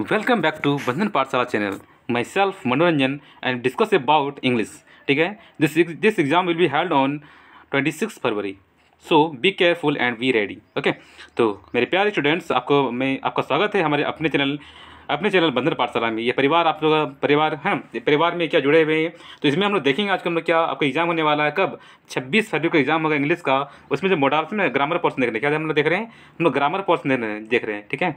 welcome back to Bandhan Pathshala channel myself Manoranjan and discuss about English ठीक है this this exam will be held on twenty six फरवरी so be careful and be ready okay तो मेरे प्यारे students आपको मैं आपका स्वागत है हमारे अपने चैनल अपने चैनल बंधन पाठशाला में ये परिवार आप लोग परिवार है परिवार में क्या जुड़े हुए हैं तो इसमें हम लोग देखेंगे आज हम लोग क्या आपका एग्जाम होने वाला है कब 26 फरवरी का एग्जाम होगा इंग्लिश का उसमें जो मोडार्स में ग्रामर पोर्सन देख रहे हैं क्या हम लोग देख रहे हैं हम लोग ग्रामर पोर्सन देख रहे हैं ठीक है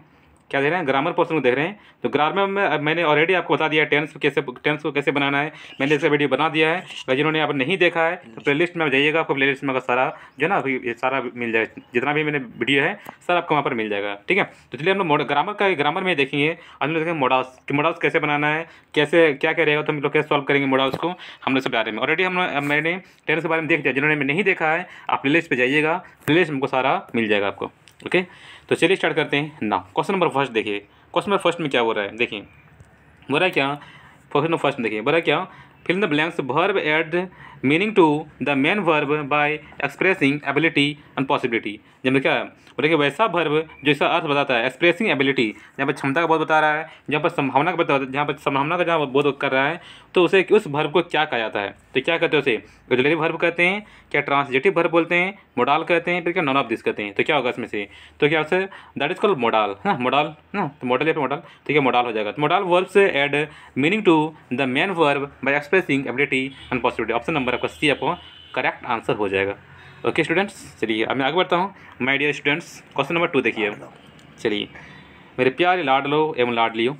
क्या देख रहे हैं ग्रामर पोर्सन को देख रहे हैं तो ग्रामर में मैंने ऑलरेडी आपको बता दिया है टेंस कैसे टेंस को कैसे बनाना है मैंने इसका वीडियो बना दिया है अगर जिन्होंने आप नहीं देखा है तो प्ले लिस्ट में आप जाइएगा आपको प्ले लिस्ट में सारा जो ना ये सारा मिल जाएगा जितना भी मैंने वीडियो है सर आपको वहाँ पर मिल जाएगा ठीक है तो चलिए हम लोग ग्रामर का ग्रामर में देखेंगे हम लोग देखेंगे मोडाउस कि मोडास कैसे बनाना है कैसे क्या क्या रहेगा तो हम लोग कैसे सॉल्व करेंगे मोडाउस को हम लोग सब बारे में ऑलरेडी हम मैंने टेंस के बारे में देख दिया जिन्होंने नहीं देखा है आप प्ले लिस्ट पर जाइएगा प्ले लिस्ट हमको सारा मिल जाएगा आपको ओके तो चलिए स्टार्ट करते हैं ना क्वेश्चन नंबर फर्स्ट देखिए क्वेश्चन नंबर फर्स्ट में क्या हो रहा है देखिए बोला क्या क्वेश्चन नंबर फर्स्ट देखिए बोला क्या fill the blanks verb add meaning to the main verb by expressing ability and possibility जब क्या और देखिए वैसा वर्ब जो इसका अर्थ बताता है एक्सप्रेसिंग एबिलिटी जहाँ पर क्षमता का बहुत बता रहा है जहाँ पर संभावना का बता जहाँ पर संभावना का जहाँ बहुत कर रहा है तो उसे उस वर्ब को क्या कहा जाता है तो क्या कहते हैं उसे ऑक्जिलरी वर्ब कहते हैं क्या ट्रांसजेटिव वर्ब बोलते हैं मोडाल कहते हैं फिर क्या नॉन ऑफ दिस कहते हैं तो क्या होगा इसमें से तो क्या उसे दैट इज कॉल्ड मोडाल है मोडाल ना तो मॉडल या फिर मॉडल ठीक है मॉडल हो जाएगा तो वर्ब से add meaning to the main verb by expressing ability and possibility option number number आपका सी आपको करेक्ट आंसर हो जाएगा ओके स्टूडेंट्स चलिए अब मैं आगे बढ़ता हूँ my dear students question number two देखिए चलिए मेरे प्यारे लाड लो एवं लाड लियो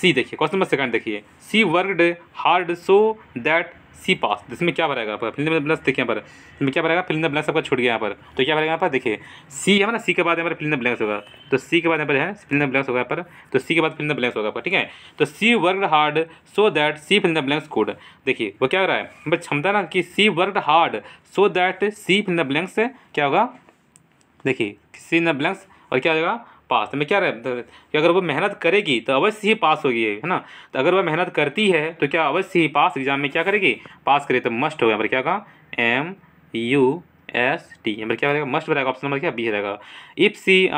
सी देखिए क्वेश्चन नंबर सेकंड देखिए she worked hard so that she pass जिसमें क्या भरेगा आपका फिल्म द देखिए यहाँ पर इसमें क्या भरेगा फिल्म द आपका छूट गया यहाँ पर तो क्या भरेगा यहाँ पर देखिए सी है ना सी के बाद यहाँ पर फिल्म द ब्लैंस होगा तो सी के बाद यहाँ पर है फिल्म द ब्लैंस होगा यहाँ पर तो सी के बाद फिल्म द ब्लैंस होगा ठीक है तो she work hard so that she fill the कोड देखिए वो क्या रहा है बस क्षमता ना कि she work hard so that she fill the blanks क्या होगा देखिए सी इन द ब्लैंक्स और क्या होगा पास तो मैं क्या रहा कि अगर वो मेहनत करेगी तो अवश्य ही पास होगी है ना तो अगर वह मेहनत करती है तो क्या अवश्य ही पास एग्जाम में क्या करेगी पास करे तो मस्ट होगा गया पर क्या कहा एम यू एस टी यहाँ क्या रहेगा मस्ट रहेगा ऑप्शन नंबर क्या बी रहेगा if she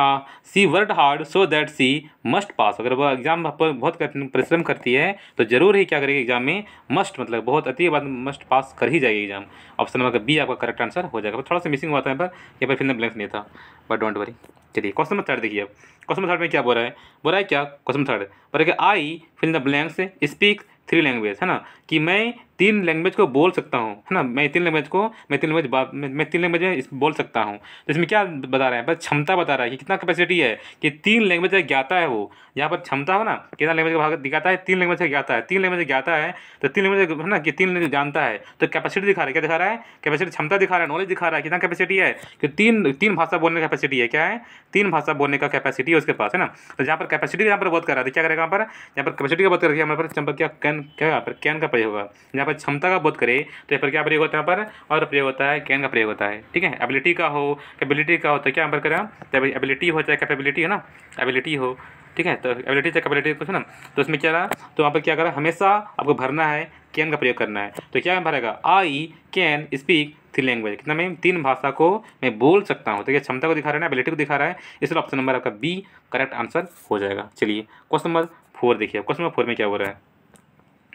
she worked hard so that she must pass अगर वह एग्जाम पर बहुत परिश्रम करती है तो जरूर ही क्या करेगी एग्जाम में मस्ट मतलब बहुत अति बात मस्ट पास कर ही जाएगी एग्जाम ऑप्शन नंबर बी आपका करेक्ट आंसर हो जाएगा थोड़ा सा मिसिंग हुआ था यहाँ पर यहाँ पर फिर ब्लैंक नहीं था बट डोंट वरी चलिए क्वेश्चन नंबर थर्ड देखिए अब क्वेश्चन नंबर थर्ड में क्या बोल रहा है बोल रहा है क्या क्वेश्चन थर्ड बोल रहा है कि I fill the blanks speak three language है ना कि मैं तीन लैंग्वेज को बोल सकता हूँ है ना मैं तीन लैंग्वेज को मैं तीन लैंग्वेज मैं तीन लैंग्वेज बोल सकता हूँ तो इसमें क्या बता रहे हैं बस क्षमता बता रहा है कि कितना कैपेसिटी है कि तीन लैंग्वेज का ज्ञाता है वो यहाँ पर क्षमता हो ना कितना लैंग्वेज का भाग दिखाता है तीन लैंग्वेज का ज्ञाता है तीन लैंग्वेज ज्ञाता है तो तीन लैंग्वेज है ना कि तीन लैंग्वेज जानता है तो कैपेसिटी दिखा रहा है क्या दिखा रहा है कैपेसिटी क्षमता दिखा रहा है नॉलेज दिखा रहा है कितना कैपेसिटी है कि तीन तीन भाषा बोलने की कैपेसिटी है क्या है तीन भाषा बोलने का कैपेसिटी है उसके पास है ना तो जहाँ पर कैपेसिटी यहाँ पर बहुत कर रहा है तो क्या करेगा यहाँ पर यहाँ पर कैपेसिटी का बहुत कर रहा है यहाँ पर क्या क्या यहाँ पर कैन का पे होगा यहाँ पर क्षमता का बोध करे तो यहाँ पर क्या प्रयोग होता है यहाँ पर और प्रयोग होता है कैन का प्रयोग होता है ठीक है एबिलिटी का हो कैपेबिलिटी का हो तो क्या यहाँ पर करें एबिलिटी हो चाहे कैपेबिलिटी हो ना एबिलिटी हो ठीक है तो एबिलिटी चाहे कैपेबिलिटी कुछ ना तो उसमें क्या रहा तो वहाँ पर क्या करा हमेशा आपको भरना है कैन का प्रयोग करना है तो क्या भरेगा I can speak three language कितना मैं तीन भाषा को मैं बोल सकता हूँ तो क्या क्षमता को दिखा रहा है ना एबिलिटी को दिखा रहा है इसलिए ऑप्शन नंबर आपका बी करेक्ट आंसर हो जाएगा चलिए क्वेश्चन नंबर फोर देखिए क्वेश्चन नंबर फोर में क्या हो रहा है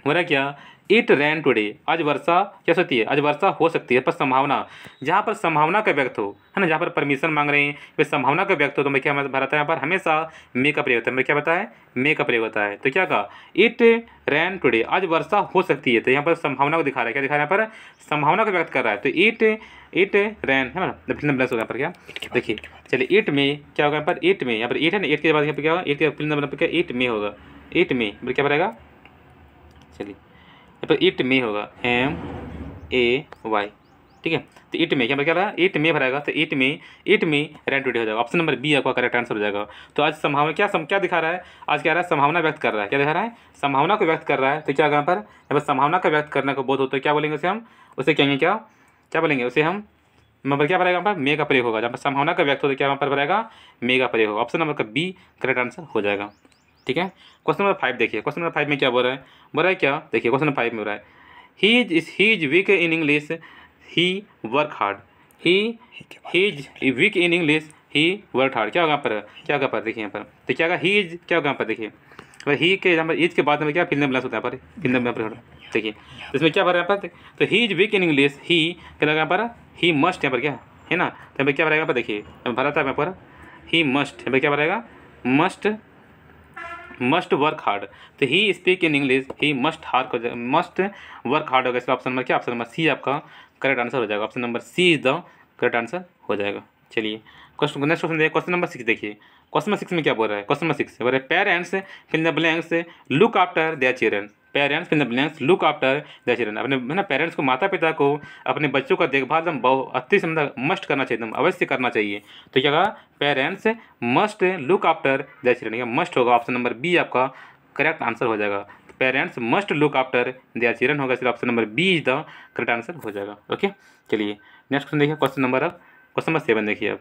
बोला क्या इट रैन टुडे आज वर्षा क्या सकती है आज वर्षा हो सकती है पर संभावना जहाँ पर संभावना का व्यक्त हो है ना जहाँ पर परमिशन मांग रहे हैं संभावना का व्यक्त हो तो मैं क्या भरता है यहाँ पर हमेशा मे का प्रयोग होता है मैं क्या बताया मे का प्रयोग होता है तो क्या कहा इट रैन टुडे आज वर्षा हो सकती है तो यहाँ पर संभावना को दिखा रहा है क्या दिखा रहा है यहाँ पर संभावना का व्यक्त कर रहा है तो इट इट रैन है ना फिल्म ब्लस होगा यहाँ पर क्या देखिए चलिए इट में क्या होगा यहाँ पर इट में यहाँ पर इट है ना इट के बाद यहाँ पर क्या होगा इट के फिल्म क्या इट में होगा इट में क्या बनेगा चलिए तो इट में होगा एम ए वाई ठीक है तो इट में क्या क्या रहा इट में भराएगा तो इट में इट में रेंट वीडियो हो जाएगा ऑप्शन नंबर बी आपका करेक्ट आंसर हो जाएगा तो आज संभावना क्या सम क्या दिखा रहा है आज क्या रहा है संभावना व्यक्त कर रहा है क्या दिखा रहा है संभावना को व्यक्त कर रहा है तो क्या यहाँ पर यहाँ पर संभावना का व्यक्त करने का बोध होता है क्या बोलेंगे उसे हम उसे कहेंगे क्या क्या बोलेंगे उसे हम नंबर क्या भरेगा यहाँ पर मे का प्रयोग होगा जहाँ पर संभावना का व्यक्त होता तो है क्या वहाँ पर भरेगा मे का प्रयोग होगा ऑप्शन नंबर का बी करेक्ट आंसर हो जाएगा ठीक है क्वेश्चन नंबर फाइव देखिए क्वेश्चन नंबर फाइव में क्या बोल रहा है बोल रहा है क्या देखिए क्वेश्चन फाइव में बोल रहा है he is he is weak in English he work hard he he is weak in English he work hard क्या होगा पर क्या होगा पर देखिए यहाँ पर तो क्या होगा ही इज क्या होगा पर देखिए और तो ही के यहाँ पर इज के बाद में क्या फिल्म ब्लास होता है पर फिल्म देखिए तो इसमें क्या भर यहाँ पर तो he is weak in English he क्या लगा यहाँ पर ही मस्ट यहाँ पर क्या है ना तो यहाँ पर क्या भरेगा पर देखिए भरा था यहाँ पर ही मस्ट यहाँ पर क्या भरेगा मस्ट मस्ट वर्क हार्ड तो he speak in English he must hard must work hard होगा इसका ऑप्शन नंबर क्या ऑप्शन नंबर सी आपका करेक्ट आंसर हो जाएगा option number C is the correct answer हो जाएगा चलिए क्वेश्चन नेक्स्ट क्वेश्चन देखिए क्वेश्चन नंबर सिक्स देखिए क्वेश्चन नंबर सिक्स में क्या बोल रहा है क्वेश्चन नंबर सिक्स बोल रहे parents fill the blanks look after their children parents in the blanks look after the children अपने मैंने पेरेंट्स को माता पिता को अपने बच्चों का देखभाल एकदम बहुत अति से मस्ट करना चाहिए एकदम अवश्य करना चाहिए तो क्या parents must look after the children या मस्ट होगा ऑप्शन नंबर बी आपका करेक्ट आंसर हो जाएगा parents must look after their children होगा सिर्फ option number B is the correct answer हो जाएगा ओके चलिए नेक्स्ट क्वेश्चन देखिए क्वेश्चन नंबर अब क्वेश्चन नंबर सेवन देखिए अब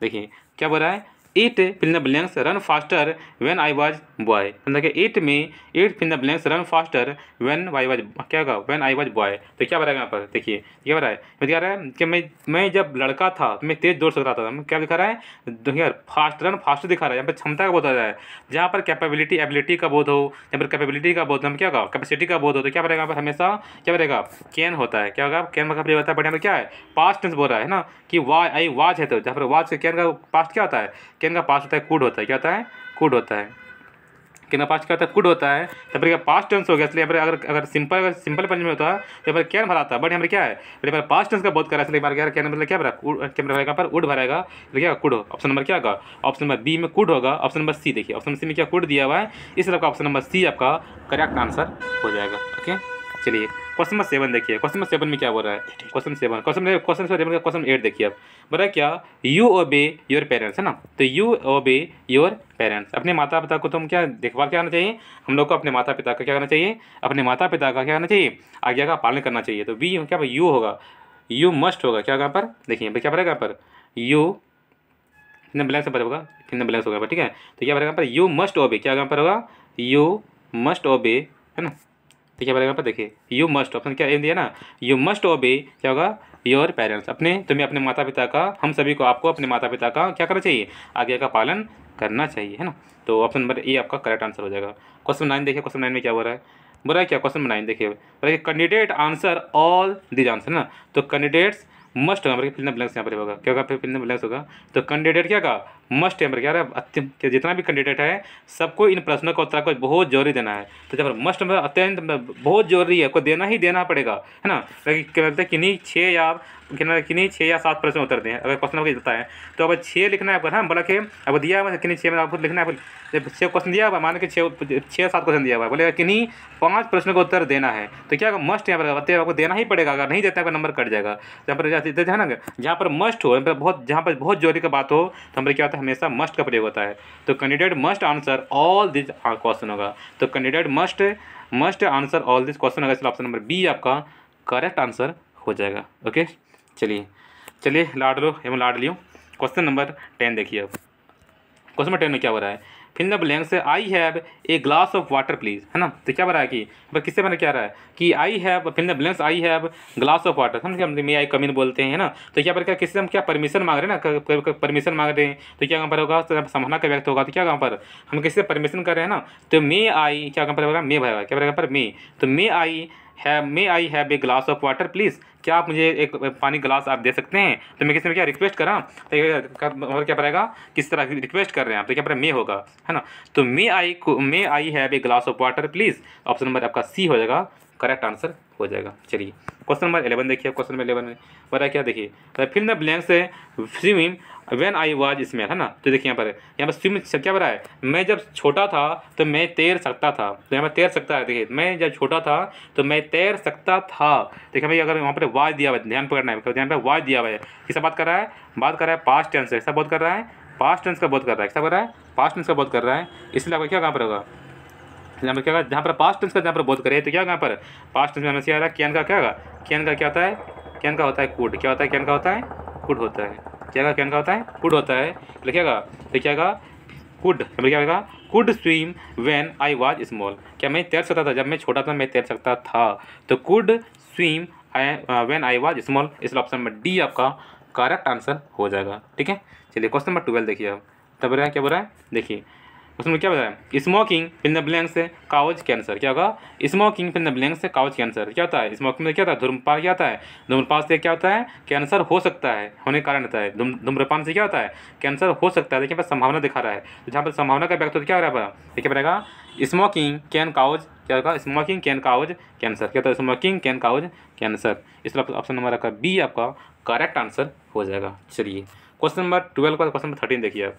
देखिए क्या बोल रहा है eight fill the blanks run faster when I was boy देखिए एट में eight fill the blanks run faster when I was क्या होगा वेन आई वॉज बॉय तो क्या बताएगा यहाँ पर देखिए क्या बताया मैं दिखा रहा है कि मैं मैं जब लड़का था तो मैं तेज दौड़ सकता था क्या दिखा रहा है देखिए फास्ट रन फास्ट दिखा रहा है यहाँ पर क्षमता का बोध आ रहा है जहाँ पर कैपेबिलिटी एबिलिटी का बोध हो यहाँ पर कैपेबिलिटी का बोध हम क्या होगा कैपेसिटी का बोध हो तो क्या बताएगा यहाँ पर हमेशा क्या बताएगा कैन होता है क्या होगा कैन का प्रयोग होता है बट यहाँ पर क्या है पास्ट टेंस बोल रहा है ना कि वाई आई वाज है तो जहाँ पर वाज कैन का पास्ट क्या होता है किन का पास्ट होता है कूड होता है क्या होता है कूड होता है किन का पास्ट क्या होता है कूड होता है तो फिर पास्ट टेंस हो गया इसलिए अगर अगर सिंपल अगर सिंपल पंच में होता है तो फिर कैन भरा है बट यहाँ पर क्या है मेरे पास पास्ट टेंस का बहुत करा इसलिए क्या कैन मतलब क्या भरा क्या भराएगा पर उड भरेगा तो क्या कुड ऑप्शन नंबर क्या होगा ऑप्शन नंबर बी में कूड होगा ऑप्शन नंबर सी देखिए ऑप्शन सी में क्या कूड दिया हुआ है इस तरह का ऑप्शन नंबर सी आपका करेक्ट आंसर हो जाएगा ओके चलिए क्वेश्चन नंबर सेवन देखिए क्वेश्चन नंबर सेवन में क्या बोल रहा है question seven question question seven का क्वेश्चन एट देखिए अब बोला क्या यू ओबे योर पेरेंट्स है ना तो यू ओबे योर पेरेंट्स अपने माता पिता को तुम तो क्या देखभाल क्या करना चाहिए हम लोग को अपने माता पिता का क्या करना चाहिए अपने माता पिता का क्या करना चाहिए आज्ञा का पालन करना चाहिए तो वी क्या यू होगा यू मस्ट होगा क्या यहाँ पर देखिए क्या पड़ेगा यहाँ पर यू कितना बैलेंस पर होगा कितना बैलेंस होगा ठीक है तो क्या पड़ेगा यहाँ पर यू मस्ट ओबे क्या यहाँ पर होगा यू मस्ट ओबे है ना तो क्या बोलेगा यहाँ पर देखिए यू मस्ट ऑप्शन क्या दिया ना यू मस्ट ओबे क्या होगा योर पेरेंट्स अपने तुम्हें अपने माता पिता का हम सभी को आपको अपने माता पिता का क्या करना चाहिए आज्ञा का पालन करना चाहिए है ना तो ऑप्शन नंबर ए आपका करेक्ट आंसर हो जाएगा क्वेश्चन नाइन देखिए क्वेश्चन नाइन में क्या हो रहा है बोला क्या क्वेश्चन नाइन देखिए बोला candidate answer all these answer ना तो कैंडिडेट्स मस्ट होगा मतलब फिल इन ब्लैंक्स यहाँ पर होगा क्या होगा फिर फिल इन ब्लैंक्स होगा तो कैंडिडेट क्या कहा मस्ट यहाँ पर क्या रहा जितना भी कैंडिडेट है सबको इन प्रश्नों का उत्तर को बहुत जरूरी देना है तो जब मस्ट अत्यंत बहुत जरूरी है को देना ही देना पड़ेगा है ना क्या लगता है किन्हीं छः या किन्हीं कितनी छः या सात प्रश्न उत्तर हैं अगर क्वेश्चन आपको देता है तो अब छः लिखना है आपको ना बोला कि अब दिया हुआ कितनी छः में आपको लिखना है जब छः क्वेश्चन दिया हुआ मान के छः छः सात क्वेश्चन दिया हुआ है बोले किन्हीं पाँच प्रश्नों का उत्तर देना है तो क्या मस्ट यहाँ पर बताते आपको देना ही पड़ेगा अगर नहीं देता है नंबर कट जाएगा जहाँ तो पर देते हैं ना जहाँ पर मस्ट हो पर बहुत जहाँ पर बहुत जोरी का बात हो तो हमारे क्या होता है हमेशा मस्ट का प्रयोग होता है तो candidate must answer all this question होगा तो candidate must must answer all this question होगा इसलिए ऑप्शन नंबर बी आपका करेक्ट आंसर हो जाएगा ओके चलिए चलिए लाड लो एवं लियो क्वेश्चन नंबर टेन देखिए अब क्वेश्चन नंबर टेन में क्या हो रहा है फिल्म द से I have a glass of water please है ना तो क्या बना है कि पर किससे बना क्या रहा है कि I have film the I have glass of water समझ क्या मे आई कमीन बोलते हैं ना तो क्या पर क्या किससे हम क्या परमिशन मांग रहे हैं ना परमिशन मांग रहे हैं तो क्या कहाँ पर होगा तो संभावना का व्यक्त होगा तो क्या कहाँ पर हम किससे परमिशन कर रहे हैं ना तो मे आई क्या कहाँ पर होगा मे भरेगा क्या भरेगा पर मे तो may I have may I have a glass of water please क्या आप मुझे एक पानी गिलास आप दे सकते हैं तो मैं किसी में क्या रिक्वेस्ट करा तो और क्या पड़ेगा किस तरह रिक्वेस्ट कर रहे हैं आप तो क्या पड़ेगा मे होगा है ना तो may I may I have a glass of water please option number आपका सी हो जाएगा करेक्ट आंसर हो जाएगा चलिए क्वेश्चन नंबर एलेवन देखिए क्वेश्चन नंबर एलेवन में क्या देखिए फिल द ब्लैंक्स से swimming when I was small है ना तो देखिए यहाँ पर यहाँ पर स्विम क्या बना है मैं जब छोटा था तो मैं तैर सकता था तो यहाँ पर तैर सकता है देखिए मैं जब छोटा था तो मैं तैर सकता था देखिए भाई अगर वहाँ पर वाज दिया हुआ है ध्यान पकड़ना है ध्यान पर वाज दिया हुआ है किसा बात कर रहा है बात कर रहा है पास्ट टेंस है बहुत कर रहा है पास्ट टेंस का बहुत कर रहा है क्या कर रहा है पास्ट टेंस का बहुत कर रहा है इसलिए आपको क्या कहाँ पर होगा यहाँ पर क्या होगा जहाँ पर पास्ट टेंस का जहाँ पर बोध करें तो क्या यहाँ पर पास्ट टेंस में हमें आ रहा कैन का क्या होगा कैन का क्या होता है कैन का होता है कुड क्या होता है कैन का होता है कुड होता है क्या होगा कैन का होता है कुड होता है लिखेगा लिखेगा कुड क्या होगा could swim when I was small क्या मैं तैर सकता था जब मैं छोटा था मैं तैर सकता था तो could swim when I was small इस ऑप्शन में डी आपका करेक्ट आंसर हो जाएगा ठीक है चलिए क्वेश्चन नंबर ट्वेल्व देखिए आप तब रहा क्या बोल रहा है देखिए उसमें क्या बताया स्मोकिंग फिर द ब्लैंक से काउज कैंसर क्या होगा स्मोकिंग फिर द ब्लैंक से काउज कैंसर क्या होता है स्मोकिंग में क्या होता है धूम्रपान क्या होता है धूम्रपान से क्या होता है कैंसर हो सकता है होने के कारण होता है धूम्रपान से क्या होता है कैंसर हो सकता है देखिए पर संभावना दिखा रहा है तो जहाँ पर संभावना का व्यक्त क्या हो रहा है देखिए बनेगा स्मोकिंग कैन काउज क्या होगा स्मोकिंग कैन काउज कैंसर क्या होता है स्मोकिंग कैन काउज कैंसर इसलिए ऑप्शन नंबर आपका बी आपका करेक्ट आंसर हो जाएगा चलिए क्वेश्चन नंबर ट्वेल्व का क्वेश्चन नंबर थर्टीन देखिए आप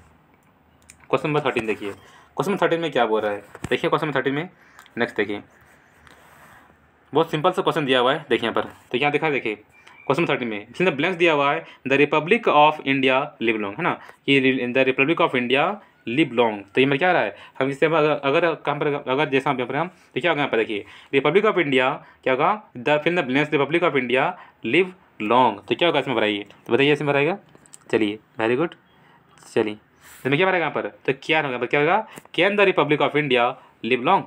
क्वेश्चन नंबर थर्टीन देखिए क्वेश्चन नंबर थर्टीन में क्या बोल रहा है देखिए क्वेश्चन नंबर थर्टीन में नेक्स्ट देखिए बहुत सिंपल सा क्वेश्चन दिया हुआ है देखिए यहाँ पर तो यहाँ देखा देखिए क्वेश्चन थर्टी में इसमें ब्लैंक्स दिया हुआ है the Republic of India live long है ना कि the Republic of India live long तो ये मेरा क्या रहा है हम इससे अगर कहाँ पर अगर जैसा पर हम तो क्या होगा यहाँ पर देखिए रिपब्लिक ऑफ इंडिया क्या होगा द फिर the blanks Republic of India live long तो क्या होगा इसमें बताइए तो बताइए इसमें बताएगा चलिए वेरी गुड चलिए तो क्या बनेगा यहाँ पर तो क्या होगा क्या होगा can the Republic of India live long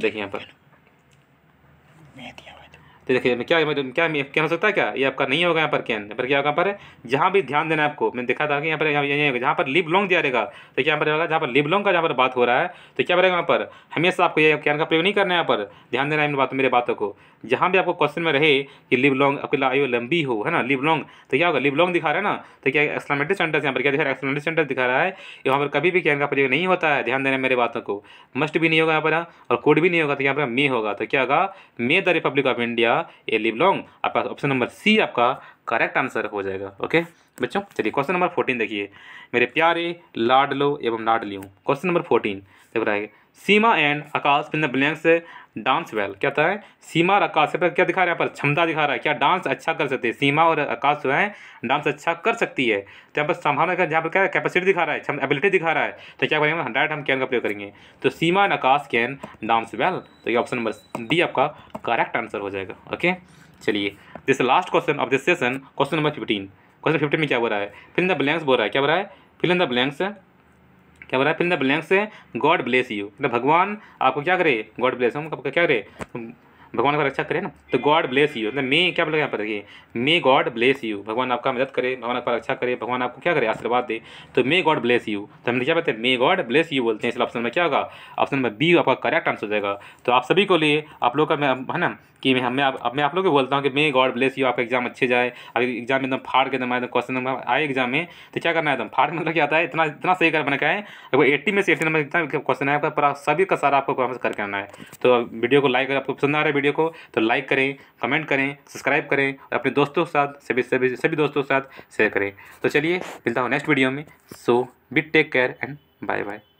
देखिए यहाँ पर तो देखिए क्या क्या क्या हो सकता है क्या ये आपका नहीं होगा यहाँ पर कैन पर क्या होगा यहाँ पर जहाँ भी ध्यान देना है आपको मैंने देखा था कि यहाँ पर यहाँ जहाँ पर लिव लॉन्ग दिया रहेगा तो क्या पर जहाँ पर लिप लॉन्ग का जहाँ पर बात हो रहा है तो क्या पड़ेगा यहाँ पर हमेशा आपको ये कैन का प्रयोग नहीं करना है यहाँ पर ध्यान देना है बात मेरे बातों को जहाँ भी आपको क्वेश्चन में रहे कि लिप लॉन्ग आपकी आयु लंबी हो है ना लिव लॉन्ग तो क्या होगा लिप लॉन्ग दिखा रहा है ना तो क्या एक्सप्लामेटरी सेंटर यहाँ पर क्या दिखा रहा है दिखा रहा है यहाँ पर कभी भी कैन का प्रयोग नहीं होता है ध्यान देना मेरे बातों को मस्ट भी नहीं होगा यहाँ पर और कोड भी नहीं होगा तो यहाँ पर मे होगा तो क्या होगा may the Republic of India a live long आपका ऑप्शन नंबर सी आपका करेक्ट आंसर हो जाएगा ओके बच्चों चलिए क्वेश्चन नंबर फोर्टीन देखिए मेरे प्यारे लाडलो एवं लाडलियों क्वेश्चन नंबर फोर्टीन देख रहा है सीमा एंड आकाश फिर ब्लैंक से डांस वेल क्या था है सीमा और आकाश पर क्या दिखा रहा है यहाँ पर क्षमता दिखा रहा है क्या डांस अच्छा कर सकते हैं सीमा और आकाश जो है डांस अच्छा कर सकती है तो यहाँ पर संभावना का जहाँ पर क्या कैपेसिटी दिखा रहा है क्षमता एबिलिटी दिखा रहा है तो क्या करेंगे डायरेक्ट हम कैन का प्रयोग करेंगे तो Seema and Aakash can dance well तो ये ऑप्शन नंबर डी आपका करेक्ट आंसर हो जाएगा ओके चलिए this last question of this session question number fifteen question fifteen में क्या बोल रहा है फिल इन द ब्लैंक्स बोल रहा है क्या बोल रहा है फिल इन द ब्लैंक्स क्या बोल रहा है fill in the blanks God bless you मतलब भगवान आपको क्या करे गॉड ब्लेस हम क्या करे भगवान का रक्षा करे ना तो गॉड ब्लेस यू मतलब मे क्या बोला यहाँ पर देखिए मे गॉड ब्लेस यू भगवान आपका मदद करे भगवान आपका रक्षा करे भगवान आपको क्या करे आशीर्वाद दे तो मे गॉड ब्लेस यू तो हमने क्या बोलते हैं मे गॉड ब्लेस यू बोलते हैं इसलिए ऑप्शन में क्या होगा ऑप्शन में बी आपका करेक्ट आंसर हो जाएगा तो आप सभी को लिए आप लोग का मैं है ना कि मैं हमें आप मैं आप लोग को बोलता हूँ कि मे गॉड ब्लेस यू आपका एग्जाम अच्छे जाए अगर एग्जाम में एकदम फाड़ के एकदम क्वेश्चन नंबर आए एग्जाम में तो क्या करना है एकदम फाड़ मतलब क्या आता है इतना इतना सही कर बना है अगर एट्टी में से एट्टी नंबर इतना क्वेश्चन है पर सभी का सारा आपको कॉमेंट करके आना है तो वीडियो को लाइक आपको पसंद आ रहा है वीडियो को तो लाइक करें कमेंट करें सब्सक्राइब करें और अपने दोस्तों के साथ सभी सभी सभी दोस्तों के साथ शेयर करें तो चलिए मिलता हूँ नेक्स्ट वीडियो में so be take care and bye bye